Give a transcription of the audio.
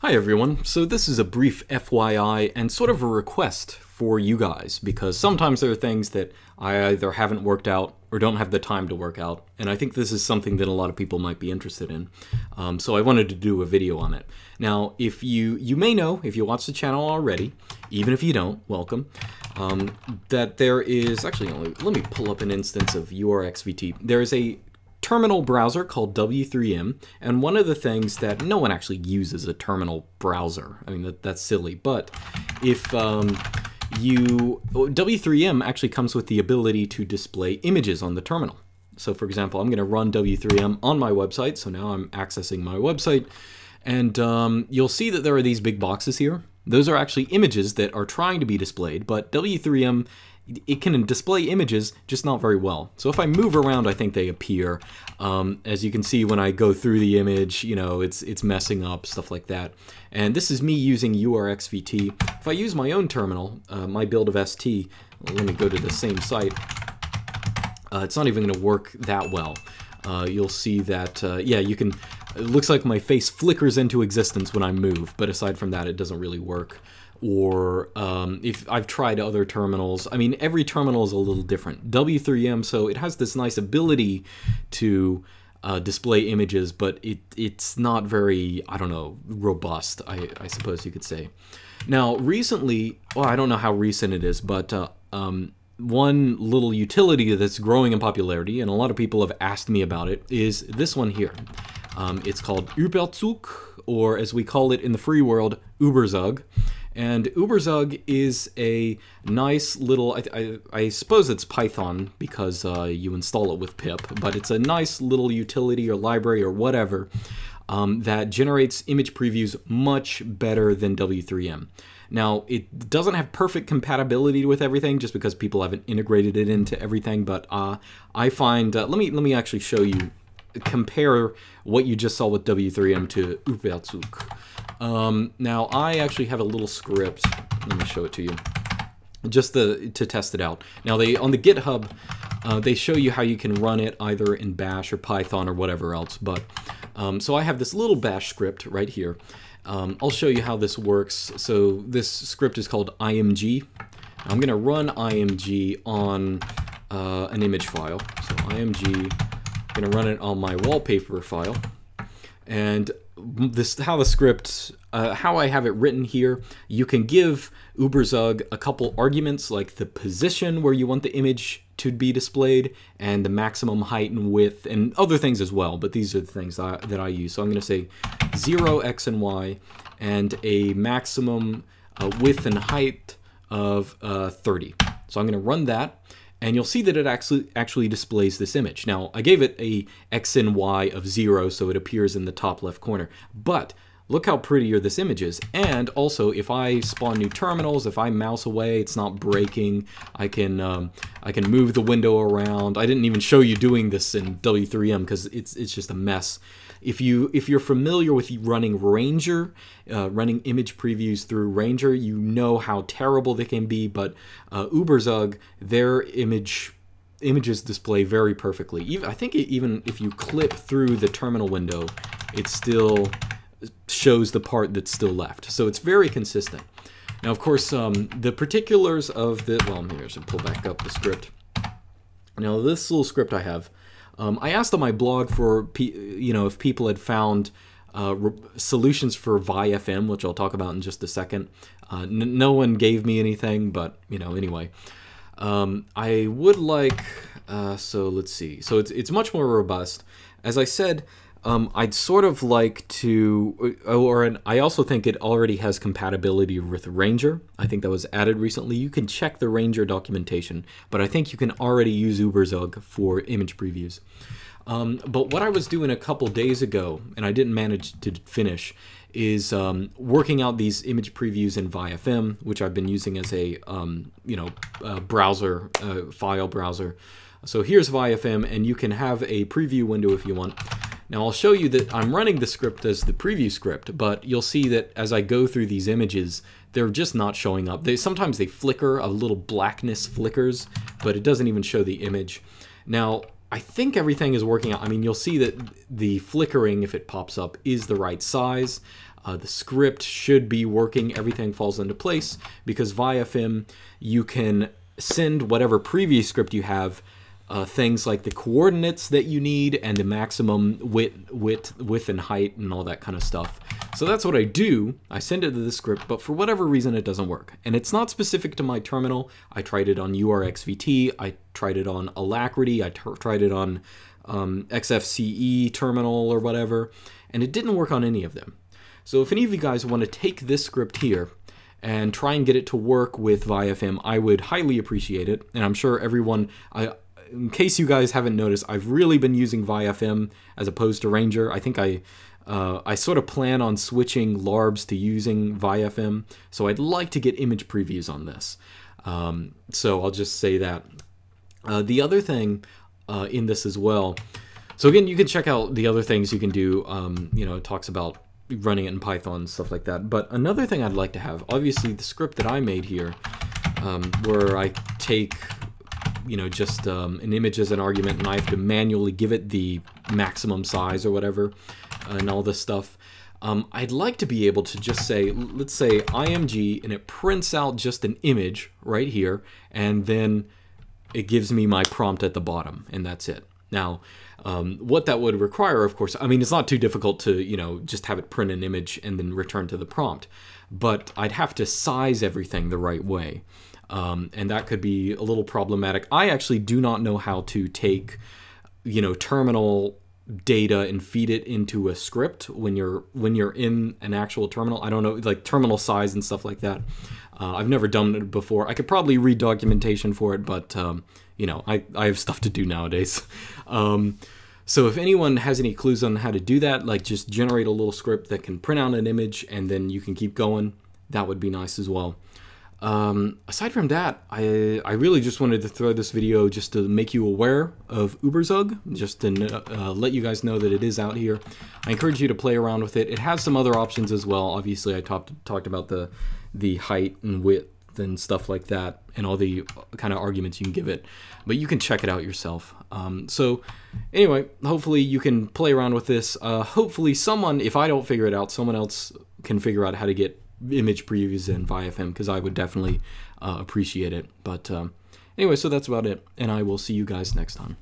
Hi everyone, so this is a brief FYI and sort of a request for you guys, because sometimes there are things that I either haven't worked out or don't have the time to work out, and I think this is something that a lot of people might be interested in, um, so I wanted to do a video on it. Now, if you, you may know, if you watch the channel already, even if you don't, welcome, um, that there is, actually, let me pull up an instance of URXVT. There is a terminal browser called W3M, and one of the things that no one actually uses a terminal browser. I mean, that, that's silly, but if um, you, W3M actually comes with the ability to display images on the terminal. So for example, I'm gonna run W3M on my website, so now I'm accessing my website, and um, you'll see that there are these big boxes here. Those are actually images that are trying to be displayed, but W3M it can display images, just not very well. So if I move around, I think they appear. Um, as you can see, when I go through the image, you know, it's it's messing up, stuff like that. And this is me using URXVT. If I use my own terminal, uh, my build of ST, let me go to the same site. Uh, it's not even going to work that well. Uh, you'll see that, uh, yeah, you can, it looks like my face flickers into existence when I move, but aside from that, it doesn't really work or um, if I've tried other terminals. I mean, every terminal is a little different. W3M, so it has this nice ability to uh, display images, but it it's not very, I don't know, robust, I, I suppose you could say. Now, recently, well, I don't know how recent it is, but uh, um, one little utility that's growing in popularity, and a lot of people have asked me about it, is this one here. Um, it's called Uberzug, or as we call it in the free world, Uberzug. And Uberzug is a nice little, I, I, I suppose it's Python because uh, you install it with pip, but it's a nice little utility or library or whatever um, that generates image previews much better than W3M. Now, it doesn't have perfect compatibility with everything just because people haven't integrated it into everything, but uh, I find, uh, let, me, let me actually show you, compare what you just saw with W3M to Uberzug. Um, now I actually have a little script. Let me show it to you just the, to test it out. Now they on the GitHub, uh, they show you how you can run it either in Bash or Python or whatever else. But um, so I have this little Bash script right here. Um, I'll show you how this works. So this script is called img. I'm going to run img on uh, an image file. So img, I'm going to run it on my wallpaper file and this how the script uh, how I have it written here. You can give Uberzug a couple arguments like the position where you want the image to be displayed and the maximum height and width and other things as well. But these are the things I, that I use. So I'm going to say zero x and y and a maximum uh, width and height of uh, 30. So I'm going to run that and you'll see that it actually, actually displays this image. Now, I gave it a x and y of 0, so it appears in the top left corner, but look how prettier this image is. And also, if I spawn new terminals, if I mouse away, it's not breaking. I can um, I can move the window around. I didn't even show you doing this in W3M because it's it's just a mess. If you if you're familiar with running Ranger, uh, running image previews through Ranger, you know how terrible they can be. But uh, Uberzug, their image images display very perfectly. Even I think it, even if you clip through the terminal window, it's still shows the part that's still left. So it's very consistent. Now, of course, um, the particulars of the, well, here, I should pull back up the script. Now, this little script I have, um, I asked on my blog for, you know, if people had found uh, solutions for ViFM, which I'll talk about in just a second. Uh, no one gave me anything, but, you know, anyway. Um, I would like, uh, so let's see. So it's, it's much more robust. As I said, um, I'd sort of like to, uh, oh, or an, I also think it already has compatibility with Ranger. I think that was added recently. You can check the Ranger documentation, but I think you can already use Uberzug for image previews. Um, but what I was doing a couple days ago, and I didn't manage to finish, is um, working out these image previews in ViFM, which I've been using as a um, you know browser file browser. So here's ViFM, and you can have a preview window if you want. Now I'll show you that I'm running the script as the preview script, but you'll see that as I go through these images, they're just not showing up. They Sometimes they flicker, a little blackness flickers, but it doesn't even show the image. Now, I think everything is working out. I mean, you'll see that the flickering, if it pops up, is the right size. Uh, the script should be working. Everything falls into place because via FIM, you can send whatever preview script you have uh, things like the coordinates that you need and the maximum width, width, width and height and all that kind of stuff. So that's what I do. I send it to the script, but for whatever reason, it doesn't work. And it's not specific to my terminal. I tried it on URXVT. I tried it on Alacrity. I tried it on um, XFCE terminal or whatever, and it didn't work on any of them. So if any of you guys want to take this script here and try and get it to work with ViFM, I would highly appreciate it. And I'm sure everyone, I, in case you guys haven't noticed, I've really been using ViFM as opposed to Ranger. I think I uh, I sort of plan on switching LARBs to using ViFM. so I'd like to get image previews on this. Um, so I'll just say that. Uh, the other thing uh, in this as well, so again, you can check out the other things you can do. Um, you know, it talks about running it in Python, stuff like that. But another thing I'd like to have, obviously the script that I made here, um, where I take you know, just um, an image as an argument and I have to manually give it the maximum size or whatever uh, and all this stuff. Um, I'd like to be able to just say, let's say IMG, and it prints out just an image right here, and then it gives me my prompt at the bottom, and that's it. Now, um, what that would require, of course, I mean, it's not too difficult to, you know, just have it print an image and then return to the prompt, but I'd have to size everything the right way. Um, and that could be a little problematic. I actually do not know how to take, you know, terminal data and feed it into a script when you're when you're in an actual terminal. I don't know, like terminal size and stuff like that. Uh, I've never done it before. I could probably read documentation for it, but um, you know, I I have stuff to do nowadays. Um, so if anyone has any clues on how to do that, like just generate a little script that can print out an image and then you can keep going, that would be nice as well. Um, aside from that, I, I really just wanted to throw this video just to make you aware of Uberzug, just to uh, let you guys know that it is out here. I encourage you to play around with it. It has some other options as well. Obviously, I talked talked about the the height and width and stuff like that and all the uh, kind of arguments you can give it but you can check it out yourself um, so anyway hopefully you can play around with this uh, hopefully someone if i don't figure it out someone else can figure out how to get image previews in FM, because I would definitely uh, appreciate it. But um, anyway, so that's about it, and I will see you guys next time.